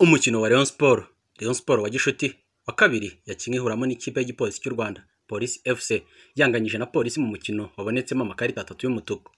Umukino wa Rayon Sports, Rayon Sports wa Gishuti wa kabiri yakinnye ihuramo n'ikipe y'igipolisi cy'u Rwanda, Polisi FC yanganyije na Polisi mu mukino wabonetsemo amakarita atatu y'umutuku.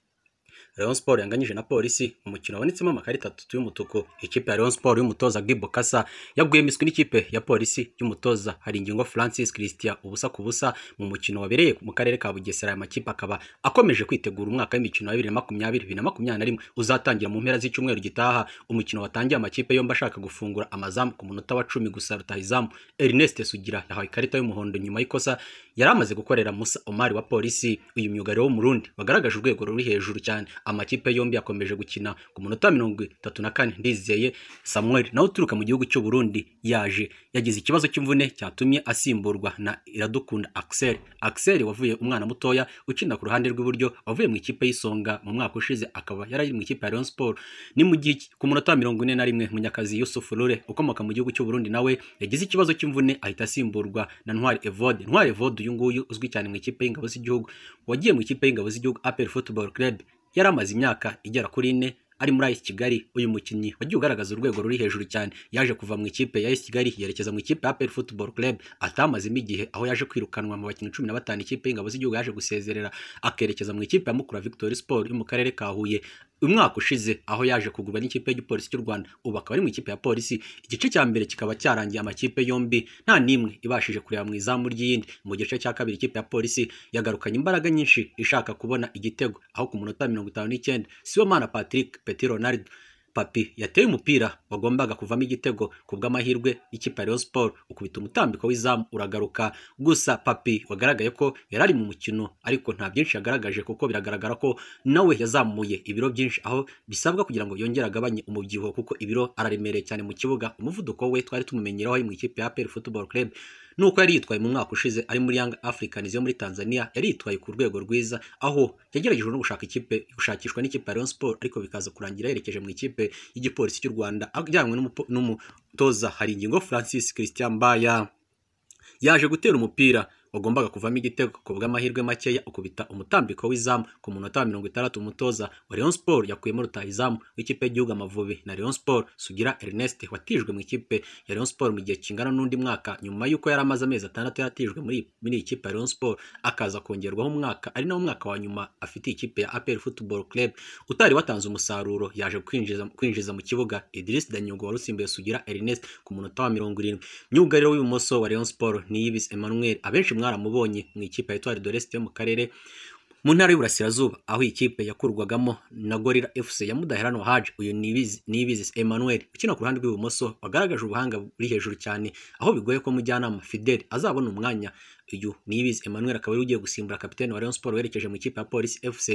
Rayon Sport yanganyije na Polisi umukino wabonetsemo amakarita atatu y'umutuku ikipe ya Rayon Sport y'umutoza Gibo Kasa yaguye miswi n'ikipe ya Polisi y'umutoza hari Haringingo Francis Christian ubusa ku busa mu mukino wabereye mu karere ka Bugesera aya makipe akaba akomeje kwitegura umwaka w'imikino wa 2020-2021 uzatangira mu mpera z'icyumweru gitaha umukino watangiye amakipe yombi ashaka gufungura amazamu ku munota wa cumi gusa rutahizamu Ernest Sugira yahawe ikarita y'umuhondo nyuma y'ikosa yari amaze gukorera Musa Omar wa Polisi uyu myugariro w'umurundi wagaragaje urwego ruri hejuru cyane amakipe yombi yakomeje gukina ku munota mirongo itatu na kane ndizeye samuel nawe uturuka mu gihugu cy'u Burundi yaje yagize ikibazo cy'imvune cyatumye asimburwa na iradukunda axel axel wavuye umwana mutoya ukina ku ruhande rw'iburyo wavuye mu ikipe y'isonga mu mwaka ushize akaba yari mu ikipe ya Rayon Sport ni mu gihe ku munota mirongo ine na rimwe munyakazi Yusuf Rure ukomoka mu gihugu cy'u Burundi nawe yagize ikibazo cy'imvune ahita asimburwa na Ntwari Evode Ntwari Evode uyu nguyu uzwi cyane mu ikipe y'ingabo z'igihugu wagiye mu ikipe y'ingabo z'igihugu APR Football Club yari amaze imyaka igera kuri ine ari muri AS Kigali uyu mukinnyi wagiye ugaragaza urwego ruri hejuru cyane yaje kuva mu ikipe ya AS Kigali yerekeza mu ikipe ya APR Football Club atamazemo igihe aho yaje kwirukanwa mu bakinnyi batanu ikipe y'ingabo z'igihugu yaje gusezerera akerekeza mu ikipe ya Mukura Victory Sport yo mu karere ka Huye umwaka ushize aho yaje kugurwa n'ikipe y'igipolisi cy'u Rwanda ubu akaba ari mu ikipe ya polisi igice cya mbere kikaba cyarangiye amakipe yombi nta n'imwe ibashije kureba mu izamu ry'iyindi mu gice cya kabiri ikipe ya polisi yagarukanye imbaraga nyinshi ishaka kubona igitego aho ku munota mirongo itanu n'icyenda Sibomana Patrick Petit Ronaldo papi yateye umupira wagombaga kuvamo igitego ku bw'amahirwe y'ikipe ya Rayon Sports ukubita umutambiko w'izamu uragaruka gusa papi wagaragaye ko yari ari mu mukino ariko nta byinshi yagaragaje kuko biragaragara ko nawe yazamuye ibiro byinshi aho bisabwa kugira ngo yongere agabanye umubyibuho kuko ibiro araremereye cyane mu kibuga umuvuduko we twari tumumenyeraho mu ikipe ya APR Football Club nuko yari yitwaye mu mwaka ushize ari muri Yanga African yo muri Tanzania yari yitwaye ku rwego rwiza aho yagerageje no gushaka ikipe gushakishwa n'ikipe ya Rayon Sport ariko bikaza kurangira yerekeje mu ikipe y'igipolisi cy'u Rwanda ajyanywe n'umutoza hari Haringingo Francis Christian Mbaya yaje gutera umupira wagombaga kuvamo igitego ku bw'amahirwe makeya ukubita umutambiko w'izamu ku munota wa mirongo itandatu umutoza wa Rayon Sport yakuyemo rutahizamu w'ikipe y'igihugu Amavubi na Rayon Sport Sugira Ernest watijwe mu ikipe ya Rayon Sport mu gihe kingana n'undi mwaka nyuma y'uko yari amaze amezi atandatu yaratijwe muri muri iyi kipe ya Rayon Sport akaza kongerwaho umwaka ari nawo mwaka wa nyuma afite ikipe ya APR Football Club utari watanze umusaruro yaje kwinjiza kwinjiza mu kibuga Idris Danyugo warusimbuye Sugira Ernest ku munota wa mirongo irindwi myugariro w'ibumoso wa Rayon Sport ni Yves Emmanuel abenshi mwaramubonye mu ikipe ya etuwari dore site mu karere mu ntara y'uburasirazuba aho ikipe yakurwagamo na gorira fc ya mudaherano haje uyu niyibizi emmanuel ukina ku ruhande rw'ibumoso wagaragaje ubuhanga buri hejuru cyane aho bigoye ko mujyanama fidele azabona umwanya uyu niyibizi emmanuel akaba yari ugiye gusimbura kapitene wa rayon sport werekeje mu ikipe ya polisi fc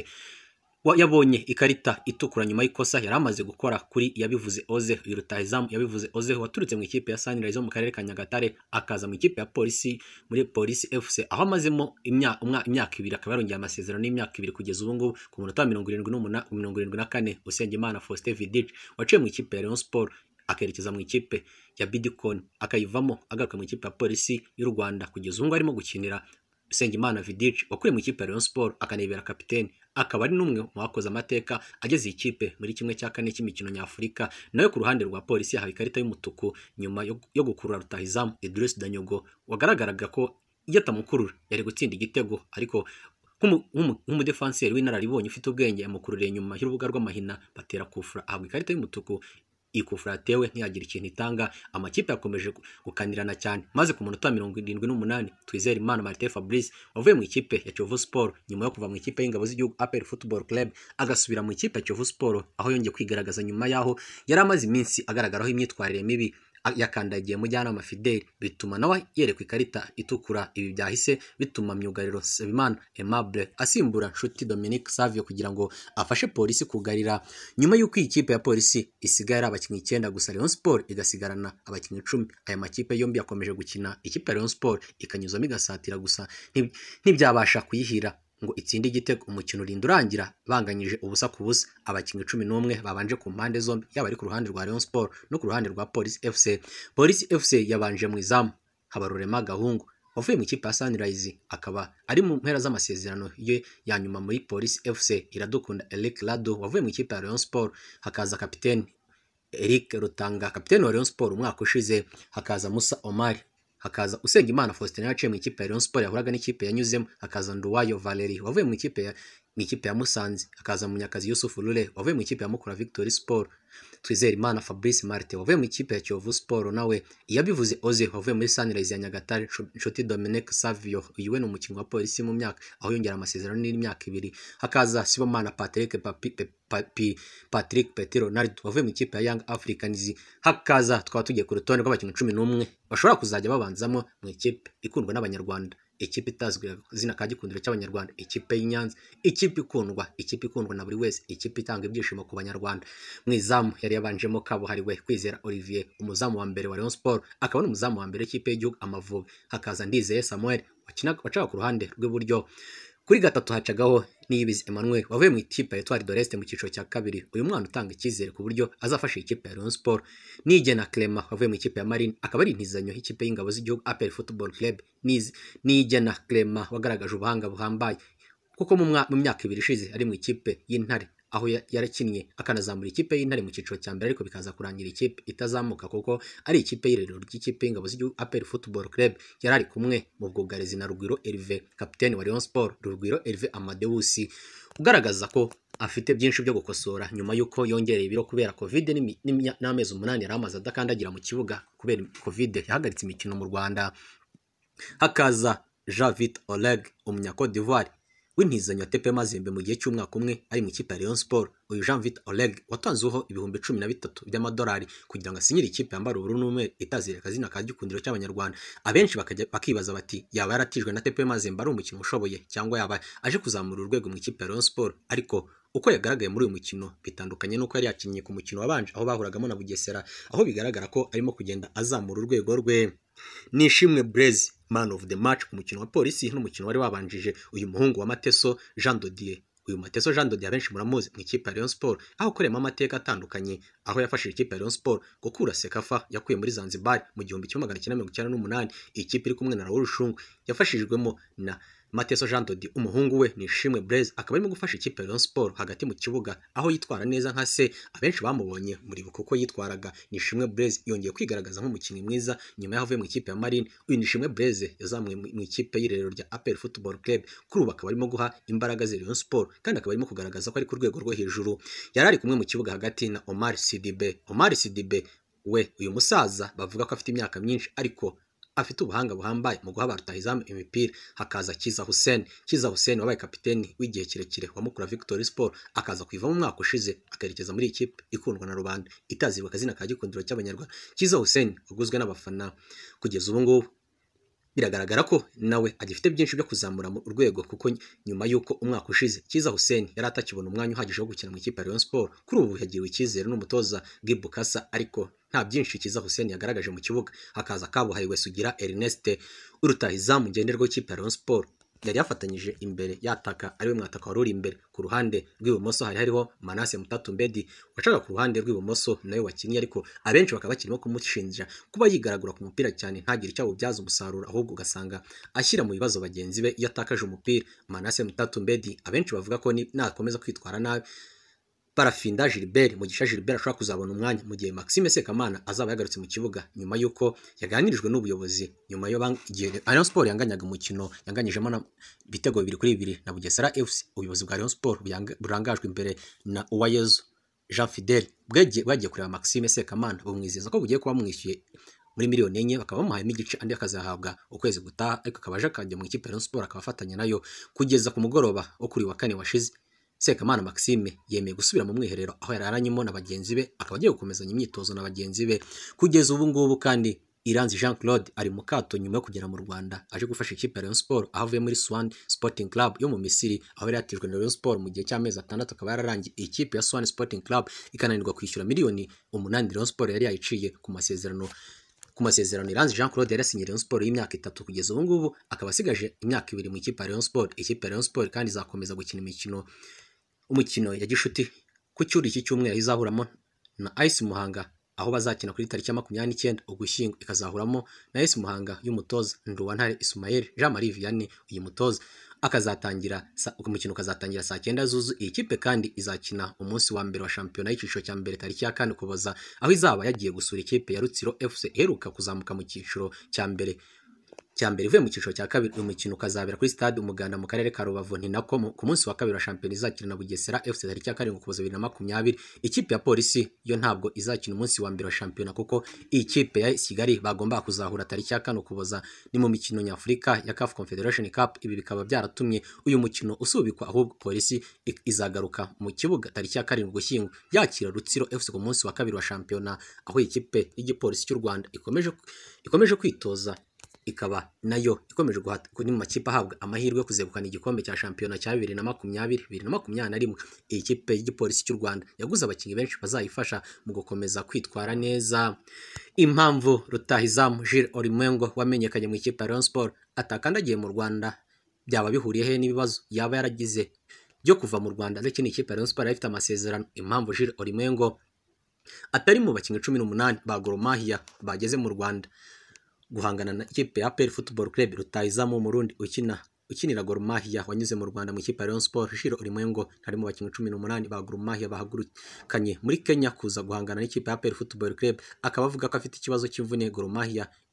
yabonye ikarita itukura nyuma y'ikosa yari amaze gukora kuri yabivuze oze uyu rutahizamu yabivuze oze waturutse mu ikipe ya sanirayizo mu karere ka nyagatare akaza mu ikipe ya polisi muri polisi fc aho amazemo imyaka ibiri akaba yarongeye amasezerano n’imyaka ibiri kugeza ubu ngubu ku munota wa mirongo irindwi n'umunani mirongo irindwi na kane usengimana faustin vidic waciye mu ikipe ya leon sport akerekeza mu ikipe ya bidikoni akayivamo agaruka mu ikipe ya polisi y'u rwanda kugeza ubu ngubu arimo gukinira Usengimana Vidic wakuriye mu ikipe ya Rayon Sport akanibera kapiteni akaba ari n'umwe mu bakoze amateka ageze iyi kipe muri kimwe cya kane cy'imikino nyafurika nayo ku ruhande rwa polisi yahawe ikarita y'umutuku nyuma yo gukurura rutahizamu Idris Danyogo wagaragaraga ko iyo atamukurura yari gutsinda igitego ariko nk'umudefanseri w'inararibonye ufite ubwenge amukururiye nyuma y'urubuga rw'amahina batera kufura ahabwa ikarita y'umutuku ikufuratewe ntiyagira ikintu itanga amakipe yakomeje gukanirana cyane maze ku munota mirongo irindwi n'umunani twizere imana martin fabrice wavuye mu ikipe ya kiyovu siporo nyuma yo kuva mu ikipe y'ingabo z'igihugu apel football club agasubira mu ikipe ya kiyovu siporo aho yongeye kwigaragaza nyuma y'aho yari amaze iminsi agaragaraho imyitwarire mibi yakandagiye mujyanama fideli bituma nawe yerekwa ikarita itukura ibi byahise bituma myugariro Nsabimana Aimable asimbura Nshuti Dominique Savio kugira ngo afashe polisi kugarira nyuma y'uko iyi kipe ya polisi isigaye ari abakinnyi icyenda gusa Rayon Sport igasigarana abakinnyi icumi aya makipe yombi yakomeje gukina ikipe ya Rayon Sport ikanyuzamo igasatira gusa ntibyabasha kuyihira ngo itsinde igitego umukino urinda urangira banganyije ubusa ku busa abakinnyi cumi n'umwe babanje ku mpande zombi yaba ari ku ruhande rwa Rayon Sport no ku ruhande rwa Polisi FC Polisi FC yabanje mu izamu habarurema gahungu wavuye mu ikipe ya Sunrise akaba ari mu mpera z'amasezerano ye ya nyuma muri Polisi FC iradukunda Eric Lado wavuye mu ikipe ya Rayon Sport hakaza kapiteni Eric Rutanga kapiteni wa Rayon Sport umwaka ushize hakaza Musa Omar hakaza Usengimana Faustin yaciye mu ikipe ya Rayon Sports yahuraga n'ikipe yanyuzemo hakaza Nduwayo Valerie wavuye mu ikipe ya mu ikipe ya musanze akaza munyakazi yusufu rure wavuye mu ikipe ya mukura victoire sport Twizerimana fabrice marite wavuye mu ikipe ya kiyovu sport nawe iyabivuze oze wavuye muri sunrise ya nyagatare nshuti dominique savio yiwe ni umukinnyi wa polisi mu myaka aho yongera amasezerano n'imyaka ibiri hakaza sibomana patrick papi patrick Petero ronald wavuye mu ikipe ya young africans hakaza twaba tugiye ku rutonde rw'abakinnyi cumi n'umwe bashobora kuzajya babanzamo mu ikipe ikundwa n'abanyarwanda ikipe itazwi izina ka gikundiro cy'abanyarwanda ikipe y'inyanza ikipe ikundwa ikipe ikundwa na buri wese ikipe itanga ibyishimo ku banyarwanda mu izamu yari yabanjemo kabuhariwe kwizera olivier umuzamu wa mbere wa Rayon Sport akaba n'umuzamu wa mbere w'ikipe y'igihugu amavubi hakaza ndizeye samuel wacinaga ku ruhande rw'iburyo kuri gatatu hacagaho niyibizi Emmanuel wavuye mu ikipe ya Etoile de mu cyiciro cya kabiri uyu mwana utanga icyizere ku buryo azafasha ikipe ya Rayon Sport Nigena Clement wavuye mu ikipe ya Marine akaba ari intizanyo y'ikipe y'ingabo z'igihugu APR Football Club Nigena Clement wagaragaje ubuhanga buhambaye kuko mu myaka ibiri ishize ari mu ikipe y'intare aho yarakinnye akanazamura ikipe y'intare mu cyiciro cya mbere ariko bikaza kurangira ikipe itazamuka kuko ari ikipe y'irerero ry'ikipe y'ingabo z'igihugu apel football club yari ari kumwe mu bwugarizi na rugwiro erive kapitene wa leon sport rugwiro erive Amadeusi ugaragaza ko afite byinshi byo gukosora nyuma y'uko yongereye ibiro kubera kovide n'amezi umunani yari amaze adakandagira mu kibuga kubera kovide yahagaritse imikino mu rwanda hakaza javit oleg umunyakodivari Tepe Mazembe mu gihe cy'umwaka umwe ari mu ikipe ya Rayon Sport uyu Jean Vite Oleg watanzeho ibihumbi cumi na bitatu by'amadolari kugira ngo asinyire ikipe yambara ubururu n'umweru itazira akazina ka gikundiro cy'abanyarwanda abenshi bakibaza bati yaba yaratijwe na Tepe Mazembe ari umukino ushoboye cyangwa yaba aje kuzamura urwego mu ikipe ya Rayon Sport ariko uko yagaragaye muri uyu mukino bitandukanye n'uko yari yakinnye ku mukino wabanje aho bahuragamo na bugesera aho bigaragara ko arimo kugenda azamura urwego rwe nishimwe burezi man of the match ku mukino wa polisi n'umukino wari wabanjije uyu muhungu wa mateso jean dodier uyu Mateso Jean Dodier abenshi muramuzi mu ikipe ya Rayon Sport aho akoreyemo amateka atandukanye aho yafashije ikipe ya Rayon Sport gukura Sekafa yakuye muri Zanzibar mu gihumbi kimwe magana cyenda mirongo icyenda n'umunani iyi iri kumwe na Raoul Shungu yafashijwemo na mateso jean dodi umuhungu we nishimwe bureze akaba arimo gufasha ikipe ya siporo hagati mu kibuga aho yitwara neza nka se abenshi bamubonye muri buko uko yitwaraga nishimwe bureze yongeye kwigaragaza nk'umukinnyi mwiza nyuma y'aho avuye mu ikipe ya marine uyu nishimwe bureze yazamuye mu ikipe y'irerero rya apel football club kuri ubu akaba arimo guha imbaraga ze ziriyo siporo kandi akaba arimo kugaragaza ko ari ku rwego rwo hejuru yari ari kumwe mu kibuga hagati na omar CDB omar CDB we uyu musaza bavuga ko afite imyaka myinshi ariko afite ubuhanga buhambaye mu guha rutahizamu imipira hakaza Kiza Hussein Kiza Hussein wabaye kapiteni w'igihe kirekire wa Mukura Victory Sport akaza kuivamo umwaka ushize akerekeza muri ikipe ikundwa na rubanda itazirwa akazina ka gikundiro cy'abanyarwanda Kiza Hussein uguzwe n'abafana kugeza ubu ngubu biragaragara ko nawe agifite byinshi byo kuzamura mu rwego kuko nyuma y'uko umwaka ushize Kiza Hussein yari atakibona umwanya uhagije wo gukina mu ikipe ya Rayon Sports kuri ubu yagiriwe icyizere n'umutoza Gibukasa ariko nta byinshi Kiza Hussein yagaragaje mu kibuga hakaza kabuhariwe Sugira Ernest urutahizamu ngenderwaho ikipe ya Rayon Sports yari yafatanyije imbere yataka ariwe mwataka wari uri imbere ku ruhande rw'ibumoso hari hariho manase mutatu mbedi wacaga ku ruhande rw'ibumoso nawe wakinnye ariko abenshi bakaba bakirimo kumushinja kuba yigaragura ku mupira cyane ntagire icyo awubyaza umusaruro ahubwo ugasanga ashyira mu bibazo bagenzi be iyo atakaje umupira manase mutatu mbedi abenshi bavuga ko nakomeza kwitwara nabi barafinda Gilbert mugisha Gilbert ashobora kuzabona umwanya mu gihe Maxime Sekamana azaba yagarutse mu kibuga nyuma y'uko yaganirijwe n'ubuyobozi nyuma yo Rayon Sports yanganyaga umukino yanganyijemo na bitego bibiri kuri bibiri na Bugesera FC ubuyobozi bwa Rayon Sports burangajwe imbere na Uwayezu Jean Fidele bwagiye kureba Maxime Sekamana bumwizeza ko bugiye kuba bamwishyuye muri miliyoni enye bakaba bamuhayemo igice andi akazahabwa ukwezi gutaha ariko akaba aje akajya mu ikipe Rayon Sports akaba afatanya nayo kugeza ku mugoroba wo kuri wa kane washize Sekamana Maxime yemeye gusubira mu mwiherero aho yararanyemo na bagenzi be akaba agiye gukomezanya imyitozo na bagenzi be kugeza ubu ngubu kandi Iranzi Jean Claude ari mu kato nyuma yo kugera mu Rwanda aje gufasha ikipe ya Rayon Sport aho avuye muri Swan Sporting Club yo mu Misiri aho yari yatijwe na Rayon Sport mu gihe cy'amezi atandatu akaba yararangiye ikipe ya Swan Sporting Club ikananirwa kwishyura miliyoni umunani Rayon Sport yari yayiciye ku masezerano ku masezerano Iranzi Jean Claude yari asinyiye Rayon Sport y'imyaka itatu kugeza ubu ngubu akaba asigaje imyaka ibiri mu ikipe ya Rayon Sport ikipe ya Rayon Sport kandi izakomeza gukina imikino umukino ya gishuti ku cyuri iki cyumweru izahuramo na ayisi muhanga aho bazakina kuri tariki ya makumyabiri n'icyenda ugushyingo ikazahuramo na ayisi muhanga y'umutoza nduwantare isumayeli jean marie vianney uyu mutoza akazatangira umukino ukazatangira saa cyenda zuzu iyi kipe kandi izakina umunsi wa mbere wa shampiyona y'icyiciro cya mbere tariki ya kane ukuboza aho izaba yagiye gusura ikipe ya rutsiro fc iheruka kuzamuka mu cyiciro cya mbere cya mbere uvuye mu cyiciro cya kabiri uyu mukino ukazabera kuri stade umuganda mu karere ka rubavu ni nako ku munsi wa kabiri wa shampiyona izakina na bugesera fc tariki ya karindwi ukuboza bibiri na makumyabiri ikipe ya polisi yo ntabwo izakina umunsi wa mbere wa shampiyona kuko ikipe kipe ya kigali bagomba kuzahura tariki ya kane ukuboza ni mu mikino nyafurika ya caf confederation cup ibi bikaba byaratumye uyu mukino usubikwa ahubwo polisi izagaruka mu kibuga tariki ya karindwi gushyingo yakira rutsiro fc ku munsi wa kabiri wa shampiyona aho ikipe y'igipolisi cy'u rwanda ikomeje kwitoza ikaba nayo ikomeje kuri mu makipe ahabwa amahirwe yo kuzegukana igikombe cya shampiyona cya bibiri na makumyabiri bibiri na makumyabiri na rimwe iyi kipe y'igipolisi cy'u Rwanda yaguze abakinnyi benshi bazayifasha mu gukomeza kwitwara neza impamvu rutahizamu Jules Olumwengo wamenyekanye mu ikipe ya Rayon Sports atakandagiye mu Rwanda byaba bihuriyehe n'ibibazo yaba yaragize byo kuva mu Rwanda ndetse n'ikipe ya Rayon ifite amasezerano impamvu Jules Olumwengo atari mu bakinnyi cumi n'umunani ba Gor bageze mu Rwanda guhangana na ikipe ya APR Football Club rutayizamu w'umurundi ukina ukinira Gor Mahia wanyuze mu Rwanda mu ikipe ya Rayon Sports Shiro Ulimwengo harimo abakinnyi cumi n'umunani ba Gor Mahia bahagurukanye muri Kenya kuza guhangana n'ikipe ya APR Football Club akaba avuga ko afite ikibazo cy'imvune Gor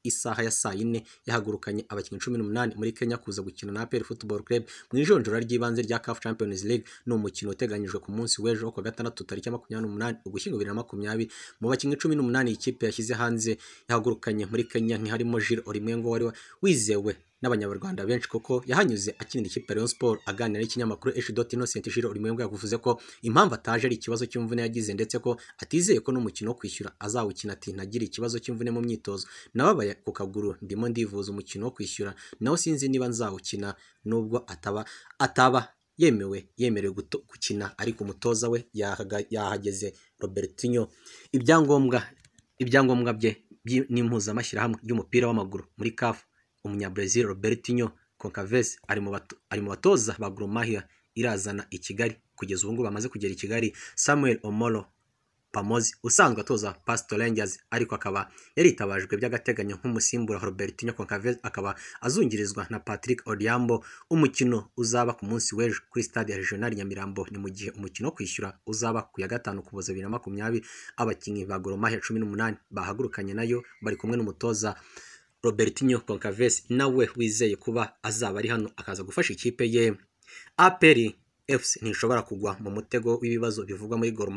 isaha ya saa yine yahagurukanye abakinnyi cumi n'umunani muri kenya kuza gukina na aperi Football Club mu ijonjora ry'ibanze rya kafu Champions League ni umukino uteganyijwe ku munsi w'ejo kuwa gatandatu tariki makumyabiri n'umunani ugushyingo bibiri na makumyabiri mu bakinnyi cumi n'umunani ikipe yashyize hanze yahagurukanye muri kenya ntiharimo jire orimwengo wari wizewe n'abanyarwanda benshi kuko yahanyuze akinira ikipe ya Rayon Sport aganira n'ikinyamakuru H.Innocent Innocent Jiro Urimwengo yavuze ko impamvu ataje ari ikibazo cy'imvune yagize ndetse ko atizeye ko n'umukino wo kwishyura azawukina ati ntagira ikibazo cy'imvune mu myitozo nababaye ku kaguru ndimo ndivuza umukino wo kwishyura nawo sinzi niba nzawukina nubwo ataba ataba yemewe yemerewe gukina ariko umutoza we yahageze Robertinho ibyangombwa ibyangombwa bye n'impuzamashyirahamwe y'umupira w'amaguru muri CAF umunyabrazil Robertinho Concalves ari mu batoza ba Gor irazana i Kigali kugeza ubu ngubu bamaze kugera i Kigali Samuel Omoro Pamozi usanzwe atoza Pastor Rangers ariko akaba yaritabajwe by'agateganyo nk'umusimbura Robertinho Concavez akaba azungirizwa na Patrick Odiambo umukino uzaba ku munsi w'ejo kuri stade ya Regional Nyamirambo ni mu gihe umukino wo kwishyura uzaba ku ya gatanu Ukuboza bibiri na makumyabiri abakinnyi ba Gor cumi n'umunani bahagurukanye nayo bari kumwe n'umutoza Robertinho Concavez nawe wizeye kuba azaba ari hano akaza gufasha ikipe ye aperi efusi ntishobora kugwa mu mutego w'ibibazo bivugwa muri Gor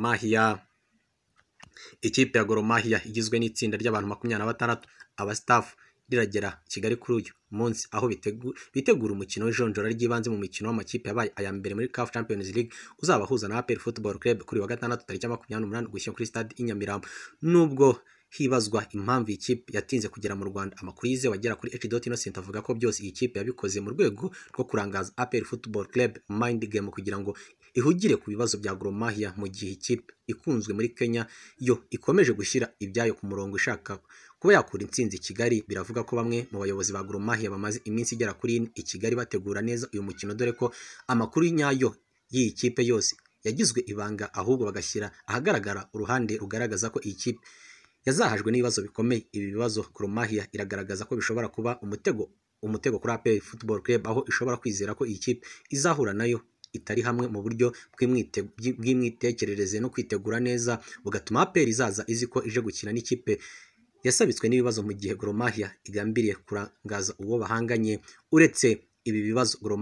ikipe ya goromahiya igizwe n'itsinda ry'abantu makumyabiri na batandatu abasitafu riragera kigali kuri uyu munsi aho bitegura umukino w'ijonjora ry'ibanze mu mikino w'amakipe yabaye aya mbere muri CAF Champions League uzabahuza na APR Football Club kuri wa gatandatu tariki makumyabiri n'umunani gushyira kuri stade i Nyamirambo nubwo hibazwa impamvu iyi kipe yatinze kugera mu Rwanda amakuru yizewe agera kuri H.Dot Innocent avuga ko byose iyi kipe yabikoze mu rwego rwo kurangaza APR Football Club Mind Game kugira ngo ihugire ku bibazo bya Goromahia mu gihe ikipe ikunzwe muri Kenya yo ikomeje gushyira ibyayo ku murongo ishaka kuba yakura intsinzi i Kigali biravuga ko bamwe mu bayobozi ba Goromahia bamaze iminsi igera kuri i Kigali bategura neza uyu mukino dore ko amakuru nyayo y'iyi kipe yose yagizwe ibanga ahubwo bagashyira ahagaragara uruhande rugaragaza ko iyi kipe yazahajwe n'ibibazo bikomeye ibi bibazo Goromahia iragaragaza ko bishobora kuba umutego umutego kuri APR Football Club aho ishobora kwizera ko iyi kipe izahura nayo itari hamwe mu buryo bw'imitekerereze no kwitegura neza bugatuma APR izaza izi ko ije gukina n'ikipe yasabitswe n'ibibazo mu gihe Gor igambiriye kurangaza uwo bahanganye uretse ibi bibazo Gor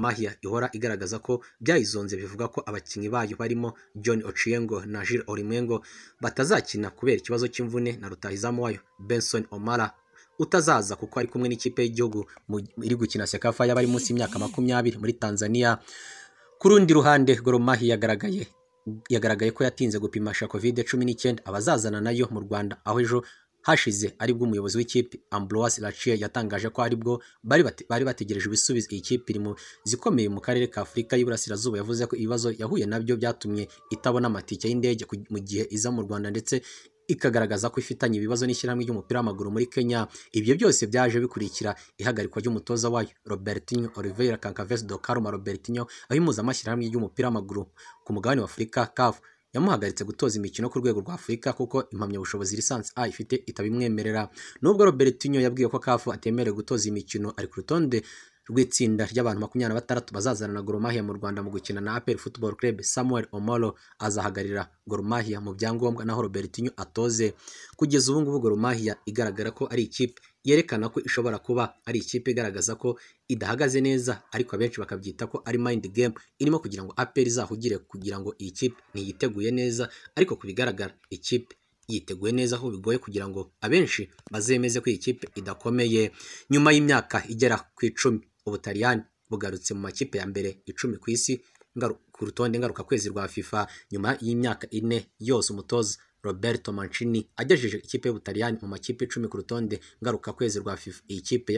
ihora igaragaza ko byayizonze bivuga ko abakinnyi bayo barimo John Ochiengo na Jules Orimengo batazakina kubera ikibazo cy'imvune na rutahizamu wayo Benson Omara utazaza kuko ari kumwe n'ikipe y'igihugu iri gukina Sekafa bari munsi y'imyaka makumyabiri muri Tanzania ku rundi ruhande goromahi yagaragaye yagaragaye ko yatinze gupimisha covid cumi n'icyenda abazazana nayo mu rwanda aho ejo hashize aribwo umuyobozi w'ikipe Ambroise Lacier yatangaje ko aribwo bari bategereje ibisubizo iyi kipe iri mu zikomeye mu karere ka Afurika y'Iburasirazuba yavuze ko ibibazo yahuye nabyo byatumye itabona amatike y'indege mu gihe iza mu Rwanda ndetse ikagaragaza ko ifitanye ibibazo n'ishyirahamwe ry'umupira w'amaguru muri Kenya ibyo byose byaje bikurikira ihagarikwa ry'umutoza wayo Robertinho Oliveira Cancaves do Carmo Robertinho aho impuza amashyirahamwe ry'umupira w'amaguru ku mugabane wa Afurika CAF yamuhagaritse gutoza imikino ku rwego rwa Afurika kuko impamyabushobozi lisansi A ifite itabimwemerera nubwo Robertinho yabwiye ko Kafu atemerewe gutoza imikino ari ku rutonde rw'itsinda ry'abantu makumyabiri na batandatu bazazana na Goromahia mu Rwanda mu gukina na APR Football Club Samuel Omoro azahagarira Goromahia mu byangombwa naho Robertinho atoze kugeza ubu ngubu Goromahia igaragara ko ari ikipe yerekana ko ishobora kuba ari ikipe igaragaza ko idahagaze neza ariko abenshi bakabyita ko ari mind game irimo kugira ngo APR izahugire kugira ngo iyi kipe ntiyiteguye neza ariko ku bigaragara ikipe yiteguye neza aho bigoye kugira ngo abenshi bazemeze ko iyi kipe idakomeye nyuma y'imyaka igera ku icumi Ubutaliyani bugarutse mu makipe ya mbere icumi ku isi ku rutonde kwezi rwa FIFA nyuma y'imyaka ine yose umutoza Roberto Mancini agejeje ikipe y'Ubutaliyani mu makipe icumi ku rutonde ngaruka kwezi rwa FIFA. Iyi kipe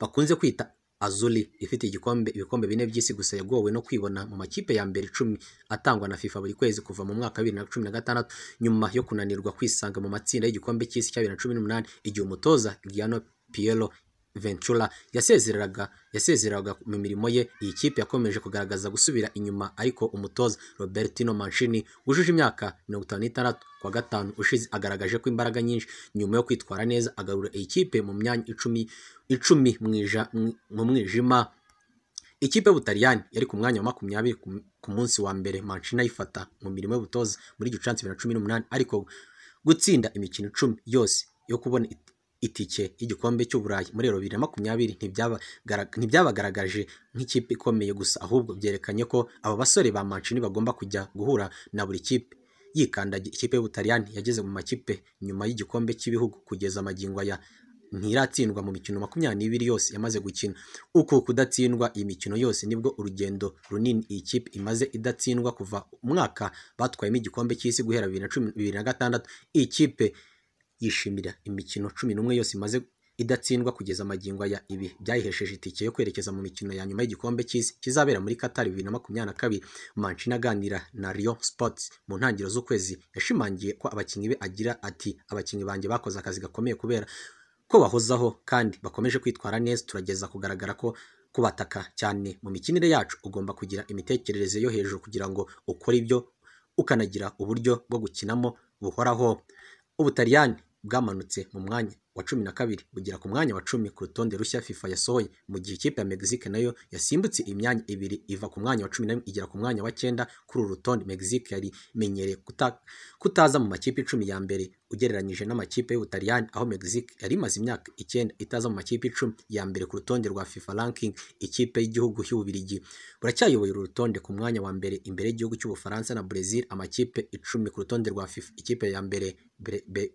bakunze kwita Azuli ifite igikombe ibikombe bine by'isi gusa yagowe no kwibona mu makipe ya mbere icumi atangwa na FIFA buri kwezi kuva mu mwaka wa bibiri na cumi na gatandatu nyuma yo kunanirwa kwisanga mu matsinda y'igikombe cy'isi cya bibiri na cumi n'umunani igihe umutoza Gianni Piero ventura yasezeraga yasezeraga mu mirimo ye iyi kipe yakomeje kugaragaza gusubira inyuma ariko umutoza robertino Mancini wujuje imyaka mirongo itanu n'itandatu kwa gatanu ushize agaragaje ko imbaraga nyinshi nyuma yo kwitwara neza agarura iyi kipe mu myanya icumi icumi mu mwijima ikipe y'ubutaliyani yari ku mwanya wa makumyabiri ku munsi wa mbere manshini ayifata mu mirimo y'ubutoza muri gicamunsi bibiri na cumi n'umunani ariko gutsinda imikino icumi yose yo kubona itike y'igikombe cy'uburayi muri bibiri na makumyabiri ntibyabagaragaje nk'ikipe ikomeye gusa ahubwo byerekanye ko aba basore ba mancini bagomba kujya guhura na buri kipe yikanda ikipe y'ubutaliyani yageze mu makipe nyuma y'igikombe cy'ibihugu kugeza magingo aya ntiratsindwa mu mikino makumyabiri n'ibiri yose yamaze gukina uku kudatsindwa iyi mikino yose nibwo urugendo runini iyi kipe imaze idatsindwa kuva umwaka batwayemo igikombe cy'isi guhera cumi bibiri na gatandatu iyi kipe yishimira imikino cumi n'umwe yose imaze idatsindwa kugeza magingo aya ibi byayihesheje itike yo kwerekeza mu mikino ya nyuma y'igikombe cy'isi kizabera muri Qatar bibiri na makumyabiri na kabiri Mancini aganira na Rio Sports mu ntangiriro z'ukwezi yashimangiye ko abakinnyi be agira ati abakinnyi banjye bakoze akazi gakomeye kubera ko bahozaho kandi bakomeje kwitwara neza turageza kugaragara ko kubataka cyane mu mikinire yacu ugomba kugira imitekerereze yo hejuru kugira ngo ukore ibyo ukanagira uburyo bwo gukinamo buhoraho ubutaliyani bwamanutse mu mwanya. wa cumi na kabiri ugera ku mwanya wa cumi ku rutonde rushya FIFA yasohoye mu gihe ikipe ya Mexique nayo yasimbutse imyanya ibiri iva ku mwanya wa cumi na igera ku mwanya wa cyenda kuri uru rutonde Mexique yari imenyereye kutaza mu makipe icumi ya mbere ugereranyije n'amakipe y'Ubutaliyani aho Mexique yari imaze imyaka icyenda itaza mu makipe icumi ya mbere ku rutonde rwa FIFA ranking ikipe y'igihugu y'Ububiligi buracyayoboye uru rutonde ku mwanya wa mbere imbere y'igihugu cy'Ubufaransa na Brazil amakipe icumi ku rutonde rwa FIFA ikipe ya mbere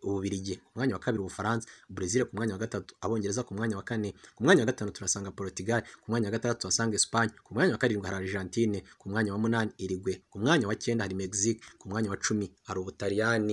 Ububiligi umwanya wa kabiri Ubufaransa Brazil ku mwanya wa gatatu abongereza ku mwanya wa kane ku mwanya wa gatanu turasanga Portugal ku mwanya wa gatandatu turasanga Espagne ku mwanya wa karindwi hari Argentine ku mwanya wa munani Uruguay ku mwanya wa cyenda hari Mexique ku mwanya wa cumi hari Ubutaliyani